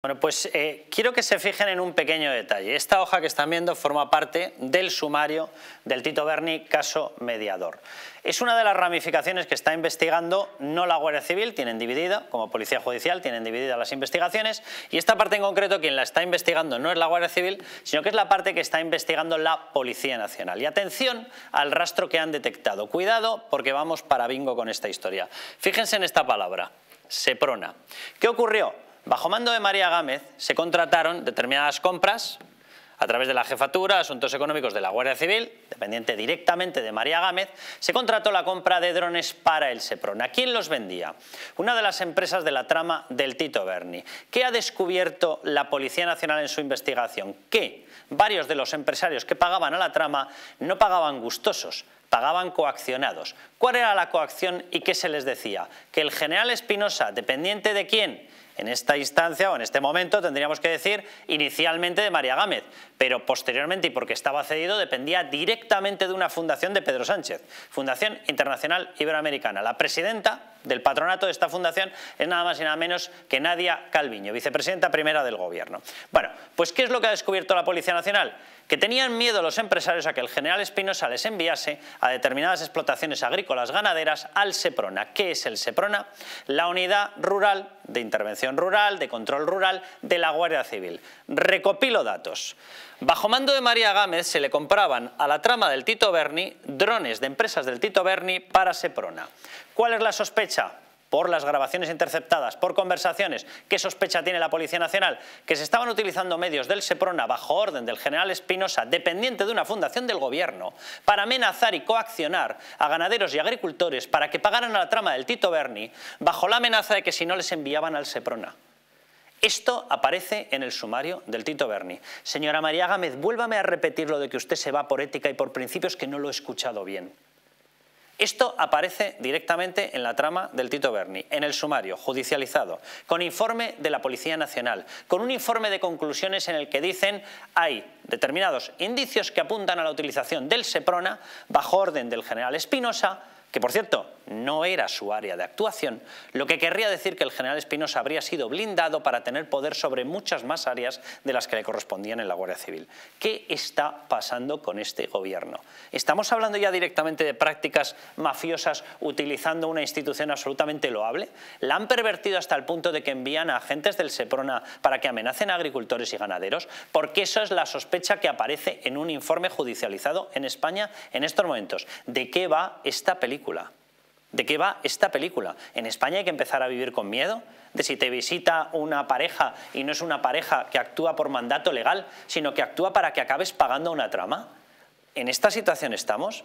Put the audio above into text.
Bueno, pues eh, quiero que se fijen en un pequeño detalle. Esta hoja que están viendo forma parte del sumario del Tito Berni caso mediador. Es una de las ramificaciones que está investigando no la Guardia Civil, tienen dividida, como Policía Judicial tienen divididas las investigaciones, y esta parte en concreto quien la está investigando no es la Guardia Civil, sino que es la parte que está investigando la Policía Nacional. Y atención al rastro que han detectado. Cuidado porque vamos para bingo con esta historia. Fíjense en esta palabra, Seprona. ¿Qué ocurrió? Bajo mando de María Gámez se contrataron determinadas compras a través de la Jefatura Asuntos Económicos de la Guardia Civil, dependiente directamente de María Gámez, se contrató la compra de drones para el SEPRON. ¿A quién los vendía? Una de las empresas de la trama del Tito Berni. ¿Qué ha descubierto la Policía Nacional en su investigación? Que varios de los empresarios que pagaban a la trama no pagaban gustosos, pagaban coaccionados. ¿Cuál era la coacción y qué se les decía? Que el general Espinosa, dependiente de quién, en esta instancia o en este momento tendríamos que decir inicialmente de María Gámez, pero posteriormente y porque estaba cedido dependía directamente de una fundación de Pedro Sánchez, Fundación Internacional Iberoamericana. La presidenta del patronato de esta fundación es nada más y nada menos que Nadia Calviño, vicepresidenta primera del gobierno. Bueno, pues ¿qué es lo que ha descubierto la Policía Nacional? Que tenían miedo los empresarios a que el general Espinosa les enviase a determinadas explotaciones agrícolas ganaderas al SEPRONA. ¿Qué es el SEPRONA? La unidad rural de intervención rural, de control rural, de la Guardia Civil. Recopilo datos. Bajo mando de María Gámez se le compraban a la trama del Tito Berni drones de empresas del Tito Berni para Seprona. ¿Cuál es la sospecha? por las grabaciones interceptadas, por conversaciones, ¿qué sospecha tiene la Policía Nacional? Que se estaban utilizando medios del Seprona bajo orden del general Espinosa, dependiente de una fundación del gobierno, para amenazar y coaccionar a ganaderos y agricultores para que pagaran a la trama del Tito Berni bajo la amenaza de que si no les enviaban al Seprona. Esto aparece en el sumario del Tito Berni. Señora María Gámez, vuélvame a repetir lo de que usted se va por ética y por principios que no lo he escuchado bien. Esto aparece directamente en la trama del Tito Berni, en el sumario, judicializado, con informe de la Policía Nacional, con un informe de conclusiones en el que dicen hay determinados indicios que apuntan a la utilización del Seprona bajo orden del general Espinosa, que por cierto no era su área de actuación, lo que querría decir que el general Espinosa habría sido blindado para tener poder sobre muchas más áreas de las que le correspondían en la Guardia Civil. ¿Qué está pasando con este gobierno? ¿Estamos hablando ya directamente de prácticas mafiosas utilizando una institución absolutamente loable? ¿La han pervertido hasta el punto de que envían a agentes del SEPRONA para que amenacen a agricultores y ganaderos? Porque eso es la sospecha que aparece en un informe judicializado en España en estos momentos. ¿De qué va esta película? ¿De qué va esta película? ¿En España hay que empezar a vivir con miedo? ¿De si te visita una pareja y no es una pareja que actúa por mandato legal, sino que actúa para que acabes pagando una trama? ¿En esta situación estamos?